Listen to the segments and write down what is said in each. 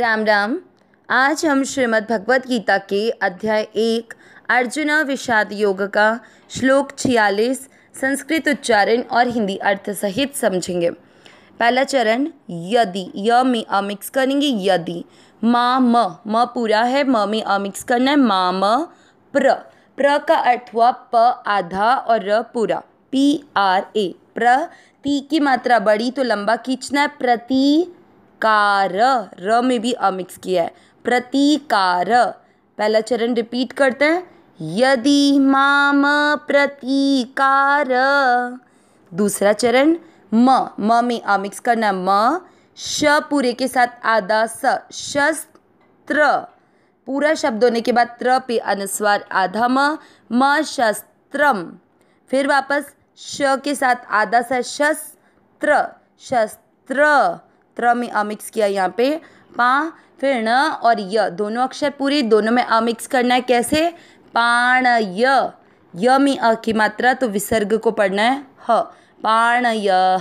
राम राम आज हम श्रीमद् भगवत गीता के अध्याय एक अर्जुन विषाद योग का श्लोक छियालीस संस्कृत उच्चारण और हिंदी अर्थ सहित समझेंगे पहला चरण यदि य में अमिक्स करेंगे यदि माँ म म पूरा है म में अमिक्स करना है माँ म प्र प्र का अर्थ हुआ प आधा और र पूरा पी आर ए प्र ती की मात्रा बड़ी तो लंबा खींचना है प्रति कार र में भी अमिक्स किया है प्रतिकार पहला चरण रिपीट करते हैं यदि माम प्रतिकार दूसरा चरण म म में अमिक्स करना म श पूरे के साथ आधा स शस्त्र पूरा शब्द होने के बाद त्र पे अनुस्वार आधा म म शस्त्रम फिर वापस श के साथ आधा स शस्त्र शस्त्र त्र में अमिक्स किया यहाँ पे पा फिर न और य दोनों अक्षर पूरी दोनों में अमिक्स करना है कैसे पाण य य में अ की मात्रा तो विसर्ग को पढ़ना है ह पाण य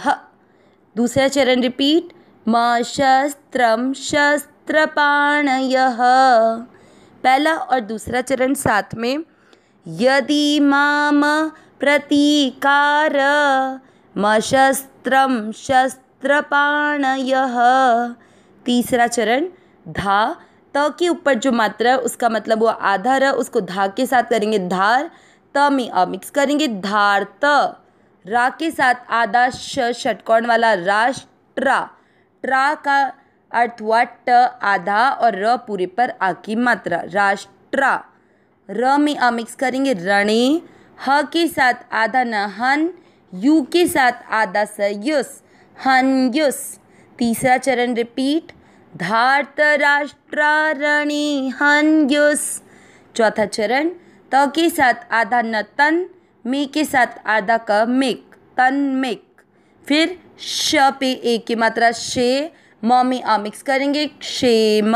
दूसरा चरण रिपीट म शस्त्र शस्त्र पाण पहला और दूसरा चरण साथ में यदि माम प्रतीकार म शस्त्र शस्त्र त्रपाणय तीसरा चरण धा त के ऊपर जो मात्रा है उसका मतलब वो आधार है उसको धा के साथ करेंगे धार त में अ मिक्स करेंगे धार त रा के साथ आधा श षटकोण वाला राष्ट्र ट्रा का अर्थ हुआ ट आधा और र पूरे पर आ की मात्रा राष्ट्रा र में अ मिक्स करेंगे रणे ह के साथ आधा न हन यू के साथ आधा स हन्युस तीसरा चरण रिपीट धार्त रणी हन्युस चौथा चरण त के साथ आधा न तन मे के साथ आधा क मिक तन मिक फिर श पे ए की मात्रा शे म में आ मिक्स करेंगे क्षेम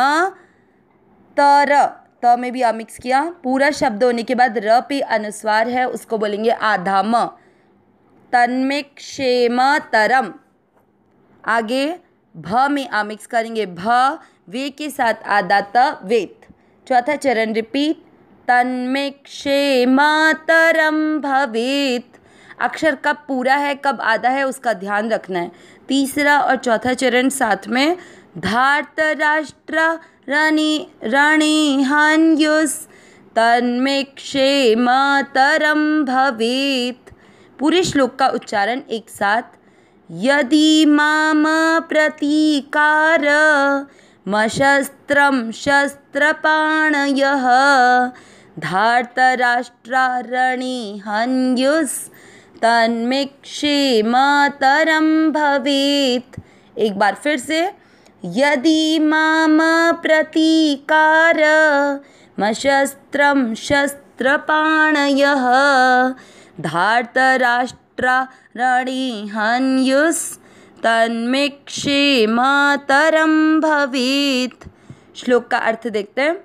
तर त में भी आ मिक्स किया पूरा शब्द होने के बाद र पे अनुस्वार है उसको बोलेंगे आधा म तन्मिक क्षेम तरम आगे भ में आ मिक्स करेंगे भ वे के साथ आदात वेत चौथा चरण रिपीट तन्मे क्षेमातरम भवेत अक्षर कब पूरा है कब आधा है उसका ध्यान रखना है तीसरा और चौथा चरण साथ में धार्त राष्ट्र रणी रणी हान्युस तन्मे क्षेमातरम भवेत पूरे श्लोक का उच्चारण एक साथ यदि माम प्रतीकार मशस्त्रं शस्त्रपाणयः धार्तराष्ट्रारणे हन्युस्तन्मे क्षेमतरं भवेत् एक बार फिर से यदि माम प्रतीकार मशस्त्रम शस्त्रपाणयः धार्तराष्ट्र पुत्रारणिहन्युस् तन्मे क्षेमातरम भवीत श्लोक का अर्थ देखते हैं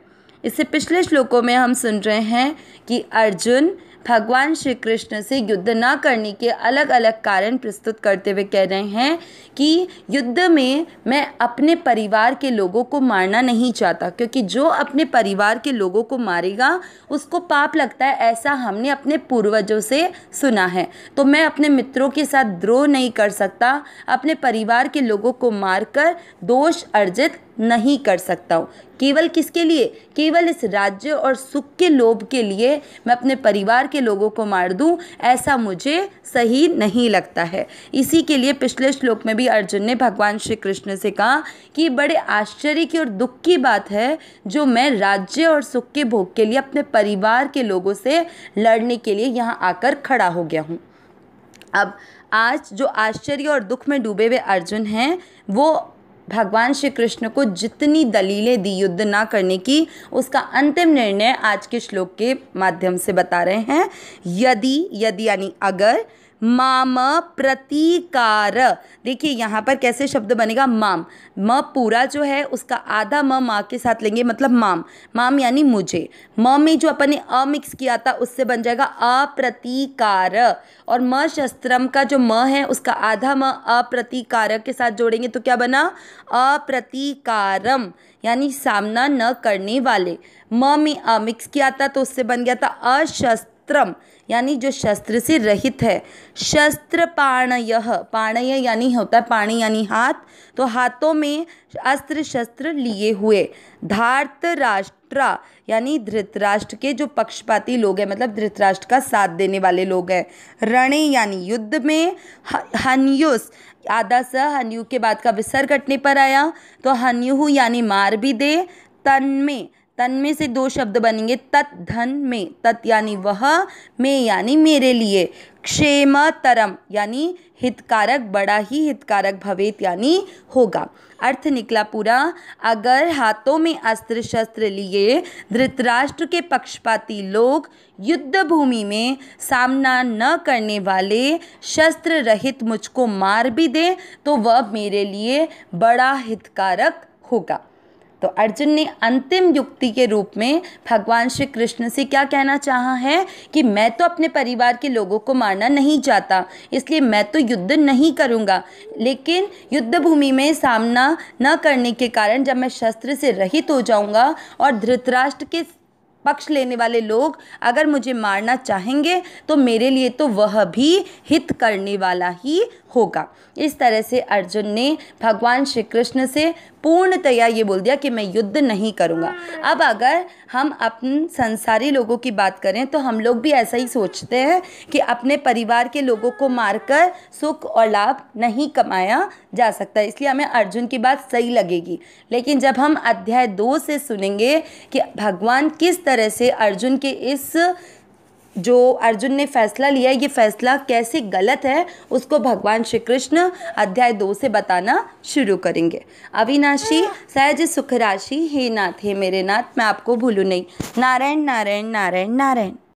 इससे पिछले श्लोकों में हम सुन रहे हैं कि अर्जुन भगवान श्री कृष्ण से युद्ध ना करने के अलग अलग कारण प्रस्तुत करते हुए कह रहे हैं कि युद्ध में मैं अपने परिवार के लोगों को मारना नहीं चाहता क्योंकि जो अपने परिवार के लोगों को मारेगा उसको पाप लगता है ऐसा हमने अपने पूर्वजों से सुना है तो मैं अपने मित्रों के साथ द्रोह नहीं कर सकता अपने परिवार के लोगों को मारकर दोष अर्जित नहीं कर सकता हूँ केवल किसके लिए केवल इस राज्य और सुख के लोभ के लिए मैं अपने परिवार के लोगों को मार दूँ ऐसा मुझे सही नहीं लगता है इसी के लिए पिछले श्लोक में भी अर्जुन ने भगवान श्री कृष्ण से कहा कि बड़े आश्चर्य की और दुख की बात है जो मैं राज्य और सुख के भोग के लिए अपने परिवार के लोगों से लड़ने के लिए यहाँ आकर खड़ा हो गया हूँ अब आज जो आश्चर्य और दुख में डूबे हुए अर्जुन हैं वो भगवान श्री कृष्ण को जितनी दलीलें दी युद्ध ना करने की उसका अंतिम निर्णय आज के श्लोक के माध्यम से बता रहे हैं यदि यदि यानी अगर माम प्रतिकार देखिए यहाँ पर कैसे शब्द बनेगा माम म पूरा जो है उसका आधा म माँ के साथ लेंगे मतलब माम माम यानी मुझे म में जो अपन ने अ मिक्स किया था उससे बन जाएगा अप्रतिकार और म शस्त्रम का जो म है उसका आधा म अप्रतिकार के साथ जोड़ेंगे तो क्या बना अप्रतिकारम यानी सामना न करने वाले म में अमिक्स किया था तो उससे बन गया था अशस्त्र शस्त्रम यानी जो शस्त्र से रहित है शस्त्र पाणय पाणय यानी होता है पाणी यानी हाथ तो हाथों में अस्त्र शस्त्र लिए हुए धार्त राष्ट्रा यानी धृतराष्ट्र के जो पक्षपाती लोग हैं मतलब धृतराष्ट्र का साथ देने वाले लोग हैं रणे यानी युद्ध में हन्युस आधा स हन्यु के बाद का विसर्ग कटने पर आया तो हन्यु यानी मार भी दे तन में तन में से दो शब्द बनेंगे तत् धन में तत् यानी वह में यानी मेरे लिए क्षेम तरम यानी हितकारक बड़ा ही हितकारक भवेत यानी होगा अर्थ निकला पूरा अगर हाथों में अस्त्र शस्त्र लिए धृतराष्ट्र के पक्षपाती लोग युद्ध भूमि में सामना न करने वाले शस्त्र रहित मुझको मार भी दें तो वह मेरे लिए बड़ा हितकारक होगा तो अर्जुन ने अंतिम युक्ति के रूप में भगवान श्री कृष्ण से क्या कहना चाहा है कि मैं तो अपने परिवार के लोगों को मारना नहीं चाहता इसलिए मैं तो युद्ध नहीं करूँगा लेकिन युद्ध भूमि में सामना न करने के कारण जब मैं शस्त्र से रहित हो जाऊँगा और धृतराष्ट्र के पक्ष लेने वाले लोग अगर मुझे मारना चाहेंगे तो मेरे लिए तो वह भी हित करने वाला ही होगा इस तरह से अर्जुन ने भगवान श्री कृष्ण से पूर्णतया ये बोल दिया कि मैं युद्ध नहीं करूँगा अब अगर हम अपन संसारी लोगों की बात करें तो हम लोग भी ऐसा ही सोचते हैं कि अपने परिवार के लोगों को मारकर सुख और लाभ नहीं कमाया जा सकता इसलिए हमें अर्जुन की बात सही लगेगी लेकिन जब हम अध्याय दो से सुनेंगे कि भगवान किस तरह तरह से अर्जुन के इस जो अर्जुन ने फैसला लिया ये फैसला कैसे गलत है उसको भगवान श्री कृष्ण अध्याय दो से बताना शुरू करेंगे अविनाशी सहज सुख राशि हे नाथ हे मेरे नाथ मैं आपको भूलू नहीं नारायण नारायण नारायण नारायण